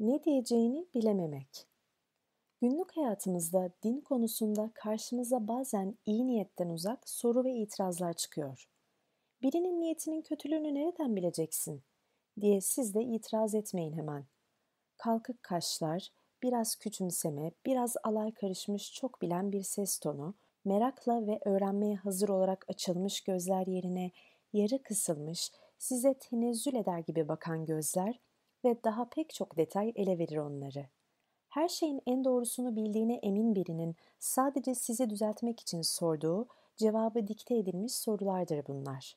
ne diyeceğini bilememek. Günlük hayatımızda din konusunda karşımıza bazen iyi niyetten uzak soru ve itirazlar çıkıyor. Birinin niyetinin kötülüğünü nereden bileceksin diye siz de itiraz etmeyin hemen. Kalkık kaşlar, biraz küçümseme, biraz alay karışmış çok bilen bir ses tonu, merakla ve öğrenmeye hazır olarak açılmış gözler yerine yarı kısılmış, size tenezzül eder gibi bakan gözler ve daha pek çok detay ele verir onları. Her şeyin en doğrusunu bildiğine emin birinin sadece sizi düzeltmek için sorduğu, cevabı dikte edilmiş sorulardır bunlar.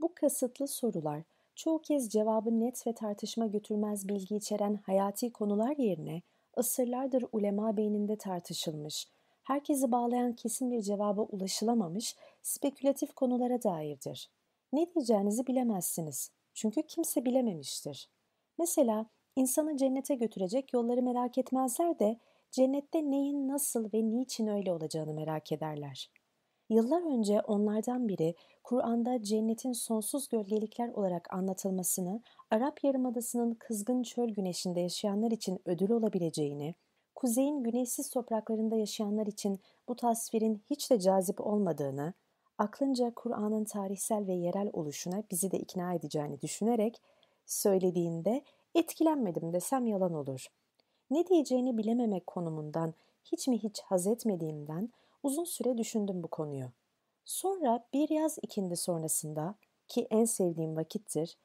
Bu kasıtlı sorular çoğu kez cevabı net ve tartışma götürmez bilgi içeren hayati konular yerine asırlardır ulema beyninde tartışılmış, herkesi bağlayan kesin bir cevaba ulaşılamamış spekülatif konulara dairdir. Ne diyeceğinizi bilemezsiniz. Çünkü kimse bilememiştir. Mesela insanı cennete götürecek yolları merak etmezler de cennette neyin nasıl ve niçin öyle olacağını merak ederler. Yıllar önce onlardan biri Kur'an'da cennetin sonsuz gölgelikler olarak anlatılmasını, Arap Yarımadası'nın kızgın çöl güneşinde yaşayanlar için ödül olabileceğini, kuzeyin güneşsiz topraklarında yaşayanlar için bu tasvirin hiç de cazip olmadığını, aklınca Kur'an'ın tarihsel ve yerel oluşuna bizi de ikna edeceğini düşünerek söylediğinde Etkilenmedim desem yalan olur. Ne diyeceğini bilememek konumundan, hiç mi hiç haz etmediğimden uzun süre düşündüm bu konuyu. Sonra bir yaz ikindi sonrasında ki en sevdiğim vakittir,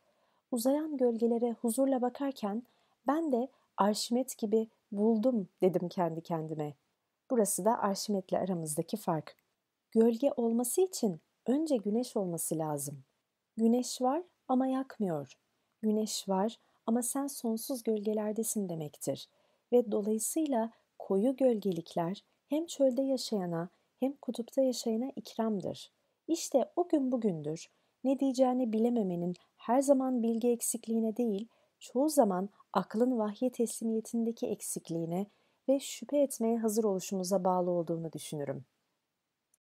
uzayan gölgelere huzurla bakarken ben de Arşimet gibi buldum dedim kendi kendime. Burası da Arşimet'le aramızdaki fark. Gölge olması için önce güneş olması lazım. Güneş var ama yakmıyor. Güneş var ama sen sonsuz gölgelerdesin demektir ve dolayısıyla koyu gölgelikler hem çölde yaşayana hem kutupta yaşayana ikramdır. İşte o gün bugündür. Ne diyeceğini bilememenin her zaman bilgi eksikliğine değil, çoğu zaman aklın vahye teslimiyetindeki eksikliğine ve şüphe etmeye hazır oluşumuza bağlı olduğunu düşünürüm.